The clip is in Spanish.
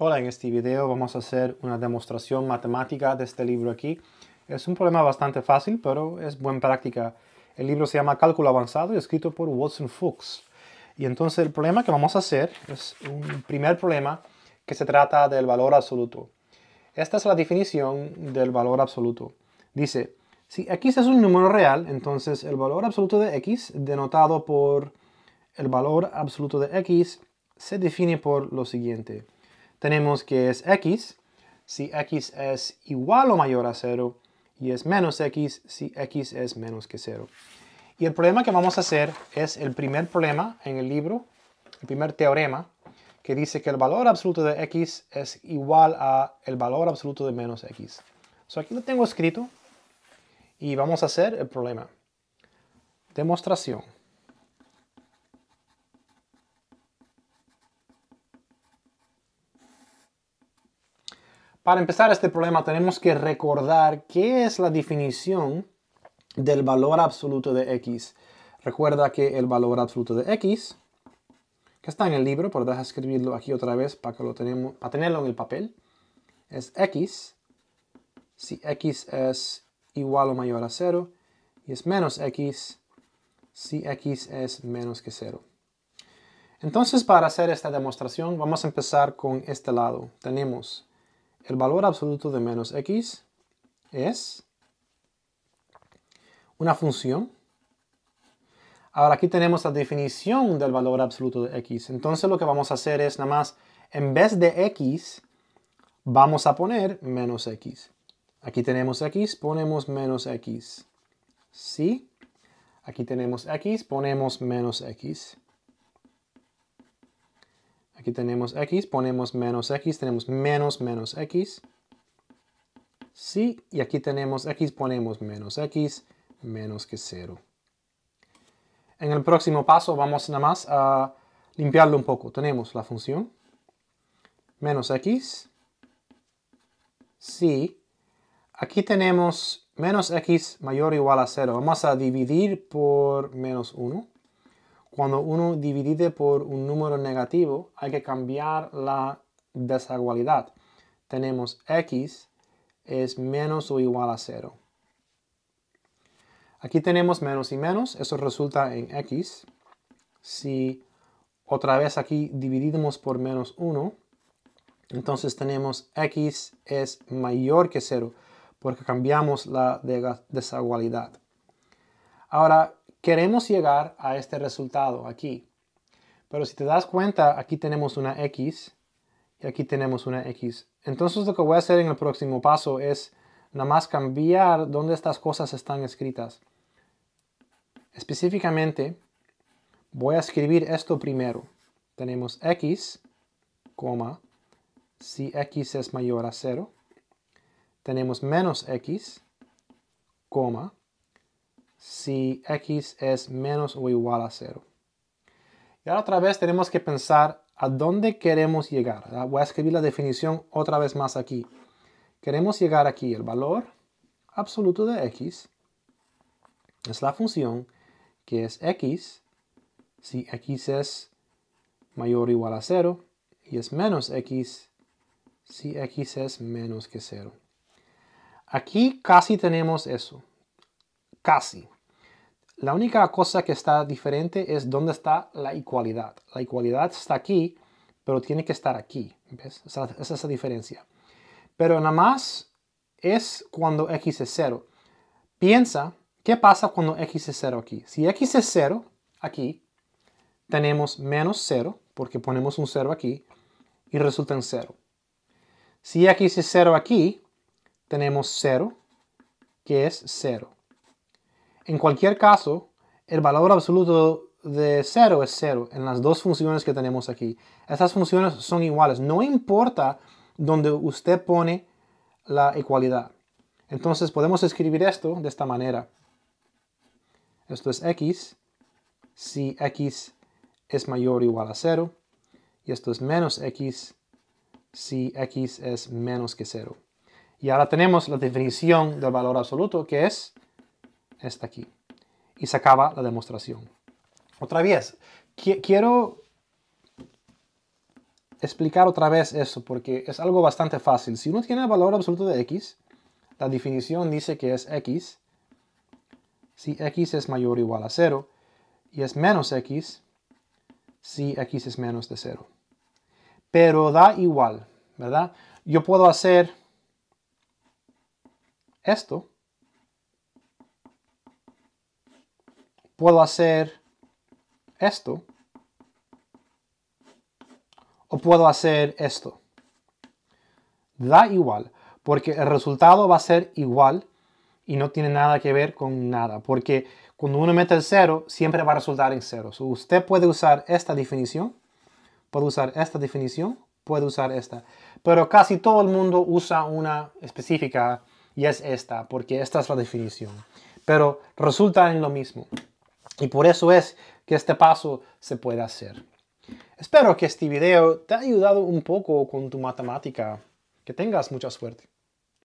Hola, en este video vamos a hacer una demostración matemática de este libro aquí. Es un problema bastante fácil, pero es buena práctica. El libro se llama Cálculo Avanzado y escrito por Watson Fuchs. Y entonces el problema que vamos a hacer es un primer problema que se trata del valor absoluto. Esta es la definición del valor absoluto. Dice, si x es un número real, entonces el valor absoluto de x, denotado por el valor absoluto de x, se define por lo siguiente tenemos que es x si x es igual o mayor a 0 y es menos x si x es menos que 0. Y el problema que vamos a hacer es el primer problema en el libro, el primer teorema, que dice que el valor absoluto de x es igual a el valor absoluto de menos x. So aquí lo tengo escrito y vamos a hacer el problema. Demostración. Para empezar este problema tenemos que recordar qué es la definición del valor absoluto de x. Recuerda que el valor absoluto de x, que está en el libro, por deja escribirlo aquí otra vez para, que lo tenemos, para tenerlo en el papel, es x, si x es igual o mayor a 0, y es menos x si x es menos que 0. Entonces, para hacer esta demostración, vamos a empezar con este lado. Tenemos el valor absoluto de menos x es una función. Ahora aquí tenemos la definición del valor absoluto de x. Entonces lo que vamos a hacer es nada más, en vez de x, vamos a poner menos x. Aquí tenemos x, ponemos menos x. Sí. Aquí tenemos x, ponemos menos x. Aquí tenemos x, ponemos menos x, tenemos menos menos x. Sí, y aquí tenemos x, ponemos menos x, menos que 0. En el próximo paso vamos nada más a limpiarlo un poco. Tenemos la función menos x. Sí, aquí tenemos menos x mayor o igual a 0. Vamos a dividir por menos 1. Cuando uno divide por un número negativo, hay que cambiar la desigualdad. Tenemos x es menos o igual a 0. Aquí tenemos menos y menos, eso resulta en x. Si otra vez aquí dividimos por menos 1, entonces tenemos x es mayor que 0, porque cambiamos la desigualdad. Ahora, Queremos llegar a este resultado aquí. Pero si te das cuenta, aquí tenemos una X y aquí tenemos una X. Entonces lo que voy a hacer en el próximo paso es nada más cambiar dónde estas cosas están escritas. Específicamente, voy a escribir esto primero. Tenemos X, coma, si X es mayor a 0. Tenemos menos X, coma, si x es menos o igual a 0. Y ahora otra vez tenemos que pensar a dónde queremos llegar. Voy a escribir la definición otra vez más aquí. Queremos llegar aquí el valor absoluto de x es la función que es x si x es mayor o igual a 0 y es menos x si x es menos que 0. Aquí casi tenemos eso casi. La única cosa que está diferente es dónde está la igualdad. La igualdad está aquí, pero tiene que estar aquí. ¿Ves? Esa, esa es esa diferencia. Pero nada más es cuando x es 0. Piensa, ¿qué pasa cuando x es 0 aquí? Si x es 0, aquí, tenemos menos 0, porque ponemos un 0 aquí, y resulta en 0. Si x es 0 aquí, tenemos 0, que es 0. En cualquier caso, el valor absoluto de 0 es 0 en las dos funciones que tenemos aquí. Estas funciones son iguales, no importa donde usted pone la igualdad. Entonces podemos escribir esto de esta manera. Esto es x, si x es mayor o igual a 0, y esto es menos x, si x es menos que 0. Y ahora tenemos la definición del valor absoluto, que es está aquí. Y se acaba la demostración. Otra vez, quiero explicar otra vez eso porque es algo bastante fácil. Si uno tiene el valor absoluto de x, la definición dice que es x. Si x es mayor o igual a 0 y es menos x, si x es menos de 0. Pero da igual, ¿verdad? Yo puedo hacer esto puedo hacer esto o puedo hacer esto. Da igual, porque el resultado va a ser igual y no tiene nada que ver con nada, porque cuando uno mete el cero, siempre va a resultar en cero. usted puede usar esta definición, puede usar esta definición, puede usar esta, pero casi todo el mundo usa una específica y es esta, porque esta es la definición, pero resulta en lo mismo. Y por eso es que este paso se puede hacer. Espero que este video te haya ayudado un poco con tu matemática. Que tengas mucha suerte.